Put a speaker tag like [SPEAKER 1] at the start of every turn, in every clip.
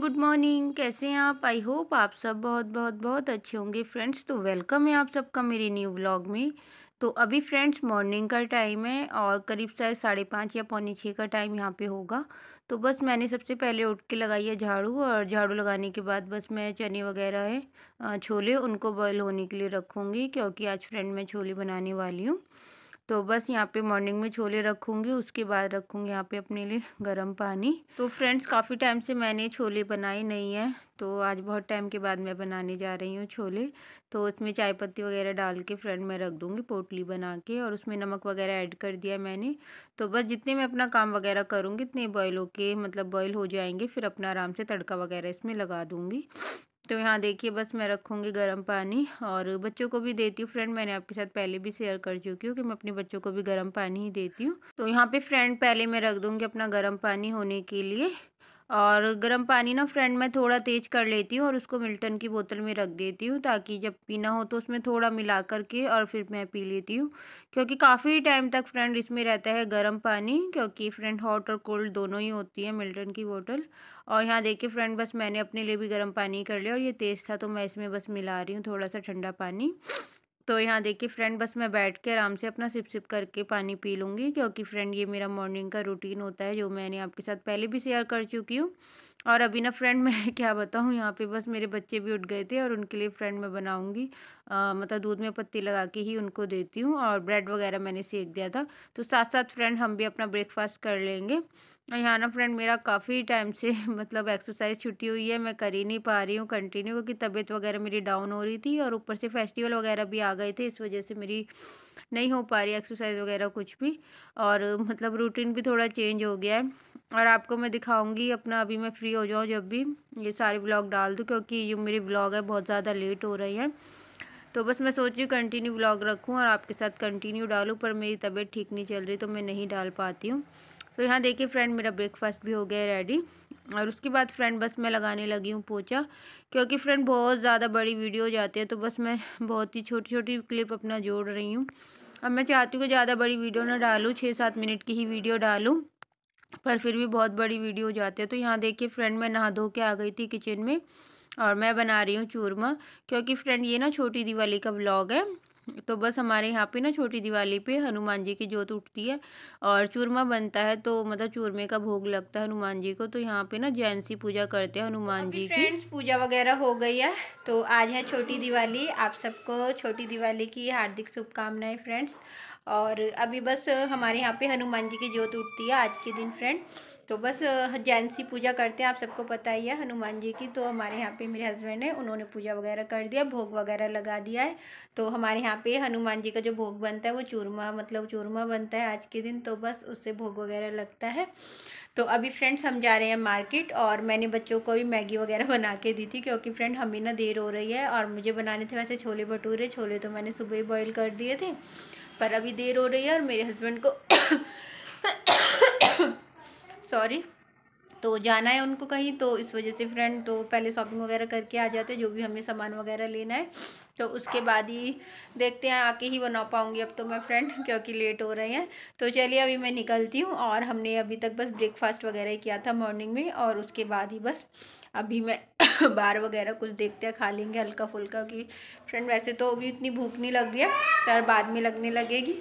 [SPEAKER 1] good morning कैसे हैं आप आई होप आप सब बहुत बहुत बहुत अच्छे होंगे फ्रेंड्स तो वेलकम है आप सबका मेरे न्यू व्लॉग में तो अभी फ्रेंड्स मॉर्निंग का टाइम है और करीब शायद साढ़े पाँच या पौने छः का टाइम यहाँ पे होगा तो बस मैंने सबसे पहले उठ के लगाई है झाड़ू और झाड़ू लगाने के बाद बस मैं चने वगैरह है छोले उनको बॉयल होने के लिए रखूँगी क्योंकि आज फ्रेंड मैं छोले बनाने वाली हूँ तो बस यहाँ पे मॉर्निंग में छोले रखूँगी उसके बाद रखूँगी यहाँ पे अपने लिए गर्म पानी तो फ्रेंड्स काफ़ी टाइम से मैंने छोले बनाए नहीं हैं तो आज बहुत टाइम के बाद मैं बनाने जा रही हूँ छोले तो उसमें चाय पत्ती वगैरह डाल के फ्रेंड मैं रख दूँगी पोटली बना के और उसमें नमक वगैरह ऐड कर दिया मैंने तो बस जितने मैं अपना काम वगैरह करूँगी इतने बॉयल होके मतलब बॉयल हो जाएंगे फिर अपना आराम से तड़का वगैरह इसमें लगा दूँगी तो यहाँ देखिए बस मैं रखूँगी गर्म पानी और बच्चों को भी देती हूँ फ्रेंड मैंने आपके साथ पहले भी शेयर कर चुकी हूँ कि मैं अपने बच्चों को भी गर्म पानी ही देती हूँ तो यहाँ पे फ्रेंड पहले मैं रख दूँगी अपना गर्म पानी होने के लिए और गर्म पानी ना फ्रेंड मैं थोड़ा तेज़ कर लेती हूँ और उसको मिल्टन की बोतल में रख देती हूँ ताकि जब पीना हो तो उसमें थोड़ा मिला करके और फिर मैं पी लेती हूँ क्योंकि काफ़ी टाइम तक फ्रेंड इसमें रहता है गर्म पानी क्योंकि फ्रेंड हॉट और कोल्ड दोनों ही होती है मिल्टन की बोतल और यहाँ देखिए फ्रेंड बस मैंने अपने लिए भी गर्म पानी कर लिया और ये तेज़ था तो मैं इसमें बस मिला रही हूँ थोड़ा सा ठंडा पानी तो यहाँ देखिए फ्रेंड बस मैं बैठ के आराम से अपना सिप सिप करके पानी पी लूँगी क्योंकि फ्रेंड ये मेरा मॉर्निंग का रूटीन होता है जो मैंने आपके साथ पहले भी शेयर कर चुकी हूँ और अभी ना फ्रेंड मैं क्या बताऊँ यहाँ पे बस मेरे बच्चे भी उठ गए थे और उनके लिए फ्रेंड मैं बनाऊँगी मतलब दूध में पत्ती लगा के ही उनको देती हूँ और ब्रेड वगैरह मैंने सेक दिया था तो साथ साथ फ्रेंड हम भी अपना ब्रेकफास्ट कर लेंगे और यहाँ ना फ्रेंड मेरा काफ़ी टाइम से मतलब एक्सरसाइज छुट्टी हुई है मैं कर ही नहीं पा रही हूँ कंटिन्यू क्योंकि तबीयत वगैरह मेरी डाउन हो रही थी और ऊपर से फेस्टिवल वगैरह भी आ गए थे इस वजह से मेरी नहीं हो पा रही एक्सरसाइज वगैरह कुछ भी और मतलब रूटीन भी थोड़ा चेंज हो गया है और आपको मैं दिखाऊंगी अपना अभी मैं फ्री हो जाऊँ जब भी ये सारे ब्लॉग डाल दूँ क्योंकि जो मेरे ब्लॉग है बहुत ज़्यादा लेट हो रही हैं तो बस मैं सोच रही हूँ कंटिन्यू ब्लॉग रखूँ और आपके साथ कंटिन्यू डालूँ पर मेरी तबीयत ठीक नहीं चल रही तो मैं नहीं डाल पाती हूँ तो यहाँ देखिए फ्रेंड मेरा ब्रेकफास्ट भी हो गया रेडी और उसके बाद फ्रेंड बस मैं लगाने लगी हूँ पोचा क्योंकि फ्रेंड बहुत ज़्यादा बड़ी वीडियो हो जाती है तो बस मैं बहुत ही छोटी छोटी क्लिप अपना जोड़ रही हूँ अब मैं चाहती हूँ कि ज़्यादा बड़ी वीडियो ना डालूँ छः सात मिनट की ही वीडियो डालूँ पर फिर भी बहुत बड़ी वीडियो हो जाती है तो यहाँ देखिए फ्रेंड मैं नहा धो के आ गई थी किचन में और मैं बना रही हूँ चूरमा क्योंकि फ्रेंड ये ना छोटी दिवाली का ब्लॉग है तो बस हमारे यहाँ पे ना छोटी दिवाली पे हनुमान जी की जोत उठती है और चूरमा बनता है तो मतलब चूरमे का भोग लगता है हनुमान जी को तो यहाँ पे ना जैन सी पूजा करते हैं हनुमान जी की पूजा वगैरह हो गई है तो आज है छोटी दिवाली आप सबको छोटी दिवाली की हार्दिक शुभकामनाएं फ्रेंड्स और अभी बस हमारे यहाँ पे हनुमान जी की जोत उठती है आज के दिन फ्रेंड तो बस जैनसी पूजा करते हैं आप सबको पता ही है हनुमान जी की तो हमारे यहाँ पे मेरे हस्बैंड हैं उन्होंने पूजा वगैरह कर दिया भोग वगैरह लगा दिया है तो हमारे यहाँ पे हनुमान जी का जो भोग बनता है वो चूरमा मतलब चूरमा बनता है आज के दिन तो बस उससे भोग वगैरह लगता है तो अभी फ्रेंड्स हम जा रहे हैं मार्केट और मैंने बच्चों को भी मैगी वगैरह बना के दी थी क्योंकि फ्रेंड हमें ना देर हो रही है और मुझे बनाने थे वैसे छोले भटूरे छोले तो मैंने सुबह ही बॉयल कर दिए थे पर अभी देर हो रही है और मेरे हस्बैंड को सॉरी तो जाना है उनको कहीं तो इस वजह से फ्रेंड तो पहले शॉपिंग वगैरह करके आ जाते हैं जो भी हमें सामान वगैरह लेना है तो उसके बाद ही देखते हैं आके ही बना पाऊँगी अब तो मैं फ्रेंड क्योंकि लेट हो रहे हैं तो चलिए अभी मैं निकलती हूँ और हमने अभी तक बस ब्रेकफास्ट वगैरह किया था मॉर्निंग में और उसके बाद ही बस अभी मैं बार वगैरह कुछ देखते हैं खा लेंगे हल्का फुल्का कि फ्रेंड वैसे तो अभी इतनी भूख नहीं लग रही है पर बाद में लगने लगेगी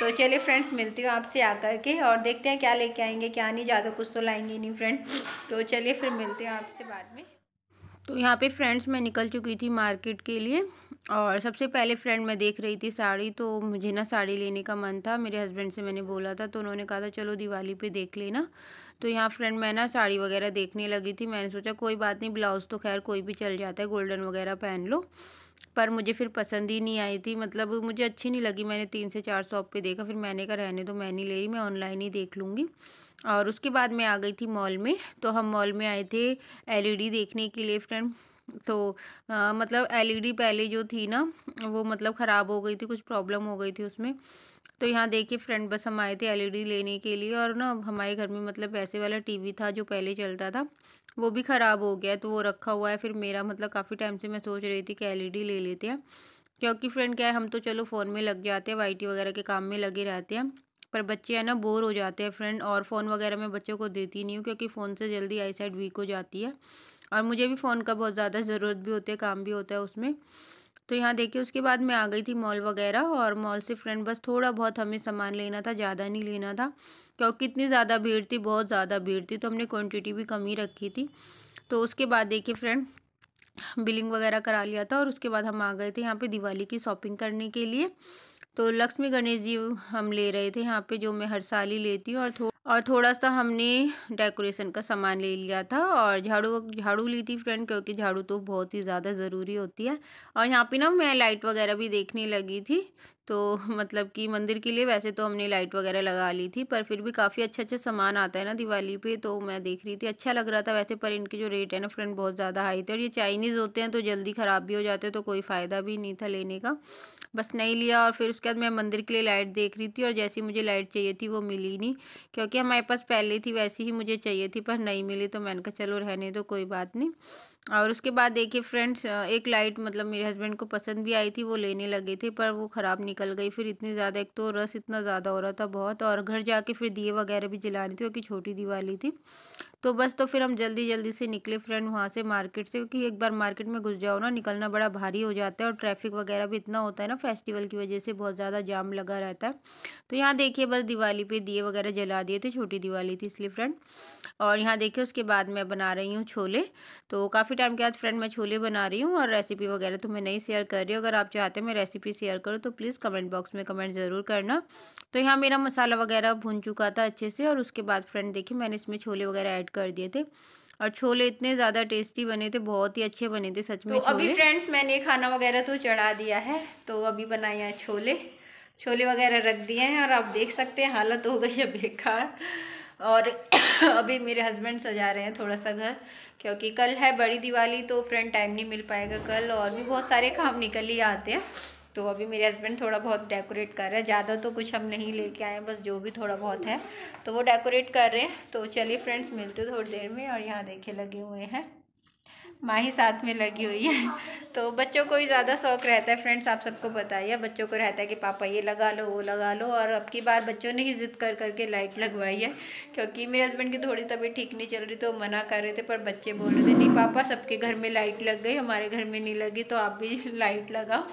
[SPEAKER 1] तो चलिए फ्रेंड्स मिलती हूँ आपसे आकर के और देखते हैं क्या लेके आएंगे क्या नहीं ज़्यादा कुछ तो लाएंगे नहीं फ्रेंड तो चलिए फिर मिलते हैं आपसे बाद में तो यहाँ पे फ्रेंड्स मैं निकल चुकी थी मार्केट के लिए और सबसे पहले फ्रेंड मैं देख रही थी साड़ी तो मुझे ना साड़ी लेने का मन था मेरे हस्बैंड से मैंने बोला था तो उन्होंने कहा था चलो दिवाली पे देख लेना तो यहाँ फ्रेंड मैं ना साड़ी वगैरह देखने लगी थी मैंने सोचा कोई बात नहीं ब्लाउज़ तो खैर कोई भी चल जाता है गोल्डन वगैरह पहन लो पर मुझे फिर पसंद ही नहीं आई थी मतलब मुझे अच्छी नहीं लगी मैंने तीन से चार शॉप पे देखा फिर मैंने कहा रहने तो मैं नहीं ले रही मैं ऑनलाइन ही देख लूँगी और उसके बाद मैं आ गई थी मॉल में तो हम मॉल में आए थे एलईडी देखने के लिए फ्रेंड तो आ, मतलब एलईडी पहले जो थी ना वो मतलब ख़राब हो गई थी कुछ प्रॉब्लम हो गई थी उसमें तो यहाँ देखिए फ्रेंड बस हम आए थे एलईडी लेने के लिए और ना हमारे घर में मतलब पैसे वाला टीवी था जो पहले चलता था वो भी ख़राब हो गया तो वो रखा हुआ है फिर मेरा मतलब काफ़ी टाइम से मैं सोच रही थी कि एल ले लेते हैं क्योंकि फ्रेंड क्या है हम तो चलो फ़ोन में लग जाते हैं वाई वगैरह के काम में लगे रहते हैं पर बच्चे है ना बोर हो जाते हैं फ्रेंड और फ़ोन वगैरह मैं बच्चों को देती नहीं हूँ क्योंकि फ़ोन से जल्दी आई साइड वीक हो जाती है और मुझे भी फ़ोन का बहुत ज़्यादा ज़रूरत भी होती है काम भी होता है उसमें तो यहाँ देखिए उसके बाद मैं आ गई थी मॉल वगैरह और मॉल से फ्रेंड बस थोड़ा बहुत हमें सामान लेना था ज़्यादा नहीं लेना था क्योंकि इतनी ज़्यादा भीड़ थी बहुत ज़्यादा भीड़ थी तो हमने क्वांटिटी भी कम ही रखी थी तो उसके बाद देखिए फ्रेंड बिलिंग वगैरह करा लिया था और उसके बाद हम आ गए थे यहाँ पे दिवाली की शॉपिंग करने के लिए तो लक्ष्मी गणेश जी हम ले रहे थे यहाँ पे जो मैं हर साल ही लेती हूँ और और थोड़ा सा हमने डेकोरेशन का सामान ले लिया था और झाड़ू झाड़ू ली थी फ्रेंड क्योंकि झाड़ू तो बहुत ही ज़्यादा ज़रूरी होती है और यहाँ पे ना मैं लाइट वगैरह भी देखने लगी थी तो मतलब कि मंदिर के लिए वैसे तो हमने लाइट वगैरह लगा ली थी पर फिर भी काफ़ी अच्छे अच्छे सामान आता है ना दिवाली पे तो मैं देख रही थी अच्छा लग रहा था वैसे पर इनके जो रेट है ना फ्रेंड बहुत ज़्यादा हाई थे और ये चाइनीज़ होते हैं तो जल्दी ख़राब भी हो जाते हैं तो कोई फ़ायदा भी नहीं था लेने का बस नहीं लिया और फिर उसके बाद मैं मंदिर के लिए लाइट देख रही थी और जैसी मुझे लाइट चाहिए थी वो मिली नहीं क्योंकि हमारे पास पहले थी वैसी ही मुझे चाहिए थी पर नहीं मिली तो मैंने कहा चलो रहने दो कोई बात नहीं और उसके बाद देखिए फ्रेंड्स एक लाइट मतलब मेरे हस्बैंड को पसंद भी आई थी वो लेने लगे थे पर वो ख़राब निकल गई फिर इतनी ज़्यादा एक तो रस इतना ज़्यादा हो रहा था बहुत और घर जाके फिर दिए वगैरह भी जलाने थी क्योंकि छोटी दिवाली थी तो बस तो फिर हम जल्दी जल्दी से निकले फ्रेंड वहाँ से मार्केट से क्योंकि एक बार मार्केट में घुस जाओ ना निकलना बड़ा भारी हो जाता है और ट्रैफिक वगैरह भी इतना होता है ना फेस्टिवल की वजह से बहुत ज़्यादा जाम लगा रहता है तो यहाँ देखिए बस दिवाली पे दिए वगैरह जला दिए थे छोटी दिवाली थी इसलिए फ्रेंड और यहाँ देखिए उसके बाद मैं बना रही हूँ छोले तो काफ़ी टाइम के बाद फ्रेंड मैं छोले बना रही हूँ और रेसिपी वगैरह तो मैं नहीं शेयर कर रही हूँ अगर आप चाहते हैं मैं रेसिपी शेयर करूँ तो प्लीज़ कमेंट बॉक्स में कमेंट ज़रूर करना तो यहाँ मेरा मसाला वगैरह भुन चुका था अच्छे से और उसके बाद फ्रेंड देखिए मैंने इसमें छोले वगैरह ऐड कर दिए थे और छोले इतने ज़्यादा टेस्टी बने थे बहुत ही अच्छे बने थे सच में तो अभी फ्रेंड्स मैंने खाना वगैरह तो चढ़ा दिया है तो अभी बनाए हैं छोले छोले वगैरह रख दिए हैं और आप देख सकते हैं हालत हो गई है बेकार और अभी मेरे हस्बैंड सजा रहे हैं थोड़ा सा घर क्योंकि कल है बड़ी दिवाली तो फ्रेंड टाइम नहीं मिल पाएगा कल और भी बहुत सारे काम निकल ही आते हैं तो अभी मेरे हस्बैंड थोड़ा बहुत डेकोरेट कर रहे हैं ज़्यादा तो कुछ हम नहीं लेके आए बस जो भी थोड़ा बहुत है तो वो डेकोरेट कर रहे हैं तो चलिए फ्रेंड्स मिलते थोड़ी देर में और यहाँ देखे लगे हुए हैं माँ ही साथ में लगी हुई है तो बच्चों को ही ज़्यादा शौक रहता है फ्रेंड्स आप सबको बताइए बच्चों को रहता है कि पापा ये लगा लो वो लगा लो और अब की बार बच्चों ने ही ज़िद कर करके लाइट लगवाई है क्योंकि मेरे हस्बैंड की थोड़ी तबीयत ठीक नहीं चल रही तो मना कर रहे थे पर बच्चे बोल रहे थे नहीं पापा सबके घर में लाइट लग गई हमारे घर में नहीं लगी तो आप भी लाइट लगाओ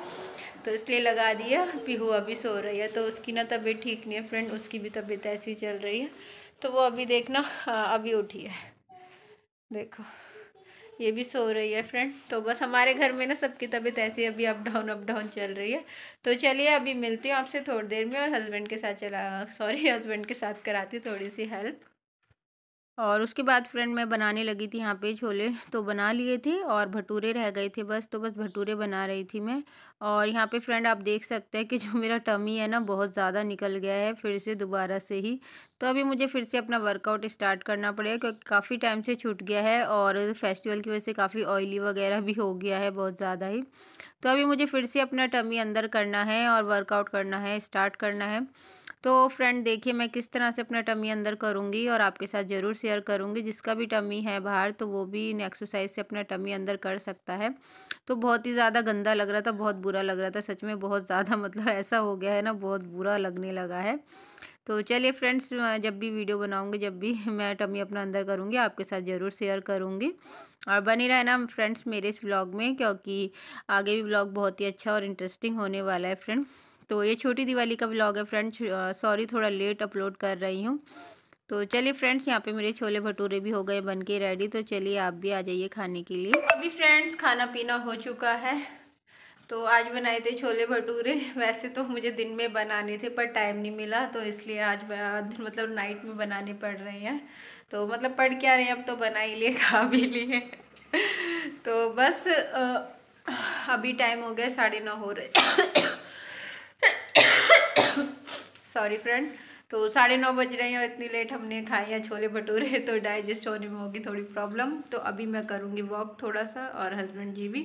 [SPEAKER 1] तो इसलिए लगा दिया पीहू अभी सो रही है तो उसकी ना तबीयत ठीक नहीं है फ्रेंड उसकी भी तबीयत ऐसी चल रही है तो वो अभी देखना हाँ, अभी उठी है देखो ये भी सो रही है फ्रेंड तो बस हमारे घर में ना सबकी तबीयत ऐसी अभी अप डाउन अप डाउन चल रही है तो चलिए अभी मिलती हूँ आपसे थोड़ी देर में और हस्बैंड के साथ चला सॉरी हस्बैंड के साथ कराती थोड़ी सी हेल्प और उसके बाद फ्रेंड मैं बनाने लगी थी यहाँ पे छोले तो बना लिए थे और भटूरे रह गए थे बस तो बस भटूरे बना रही थी मैं और यहाँ पे फ्रेंड आप देख सकते हैं कि जो मेरा टमी है ना बहुत ज़्यादा निकल गया है फिर से दोबारा से ही तो अभी मुझे फिर से अपना वर्कआउट स्टार्ट करना पड़ेगा क्योंकि काफ़ी टाइम से छूट गया है और फेस्टिवल की वजह से काफ़ी ऑयली वगैरह भी हो गया है बहुत ज़्यादा ही तो अभी मुझे फिर से अपना टमी अंदर करना है और वर्कआउट करना है स्टार्ट करना है तो फ्रेंड देखिए मैं किस तरह से अपना टमी अंदर करूँगी और आपके साथ ज़रूर शेयर करूँगी जिसका भी टमी है बाहर तो वो भी इन एक्सरसाइज से अपना टमी अंदर कर सकता है तो बहुत ही ज़्यादा गंदा लग रहा था बहुत बुरा लग रहा था सच में बहुत ज़्यादा मतलब ऐसा हो गया है ना बहुत बुरा लगने लगा है तो चलिए फ्रेंड्स जब भी वीडियो बनाऊंगी जब भी मैं टमी अपना अंदर करूँगी आपके साथ ज़रूर शेयर करूँगी और रहे रहना फ्रेंड्स मेरे इस ब्लॉग में क्योंकि आगे भी ब्लॉग बहुत ही अच्छा और इंटरेस्टिंग होने वाला है फ्रेंड तो ये छोटी दिवाली का ब्लॉग है फ्रेंड्स सॉरी थोड़ा लेट अपलोड कर रही हूँ तो चलिए फ्रेंड्स यहाँ पे मेरे छोले भटूरे भी हो गए बन के रेडी तो चलिए आप भी आ जाइए खाने के लिए तो अभी फ्रेंड्स खाना पीना हो चुका है तो आज बनाए थे छोले भटूरे वैसे तो मुझे दिन में बनाने थे पर टाइम नहीं मिला तो इसलिए आज मतलब नाइट में बनाने पड़ रहे हैं तो मतलब पढ़ के आ रहे हैं अब तो बना ही लिए खा भी लिए तो बस अभी टाइम हो गया साढ़े नौ हो रहे सॉरी फ्रेंड तो साढ़े नौ बज रहे हैं और इतनी लेट हमने खाए या छोले भटूरे तो डाइजेस्ट होने में होगी थोड़ी प्रॉब्लम तो अभी मैं करूँगी वॉक थोड़ा सा और हस्बैंड जी भी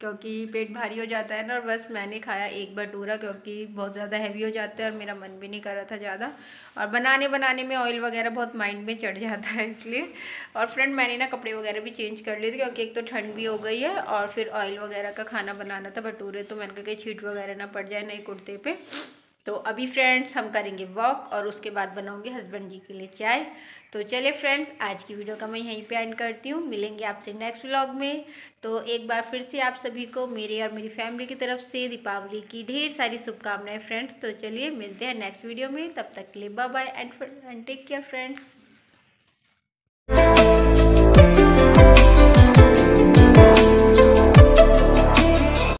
[SPEAKER 1] क्योंकि पेट भारी हो जाता है ना और बस मैंने खाया एक भटूरा क्योंकि बहुत ज़्यादा हैवी हो जाता है और मेरा मन भी नहीं कर रहा था ज़्यादा और बनाने बनाने में ऑयल वगैरह बहुत माइंड में चढ़ जाता है इसलिए और फ्रेंड मैंने ना कपड़े वगैरह भी चेंज कर लिए थे क्योंकि एक तो ठंड भी हो गई है और फिर ऑयल वगैरह का खाना बनाना था भटूरे तो मैंने कहा कहीं छीट वगैरह ना पड़ जाए नए कुर्ते पर तो अभी फ्रेंड्स हम करेंगे वॉक और उसके बाद बनाऊंगे हस्बैंड जी के लिए चाय तो चले फ्रेंड्स आज की वीडियो का मैं यहीं पे एंड करती हूँ मिलेंगे आपसे नेक्स्ट व्लॉग में तो एक बार फिर से आप सभी को मेरे और मेरी फैमिली की तरफ से दीपावली की ढेर सारी शुभकामनाएं फ्रेंड्स तो चलिए मिलते हैं नेक्स्ट वीडियो में तब तक के लिए bye bye and take care friends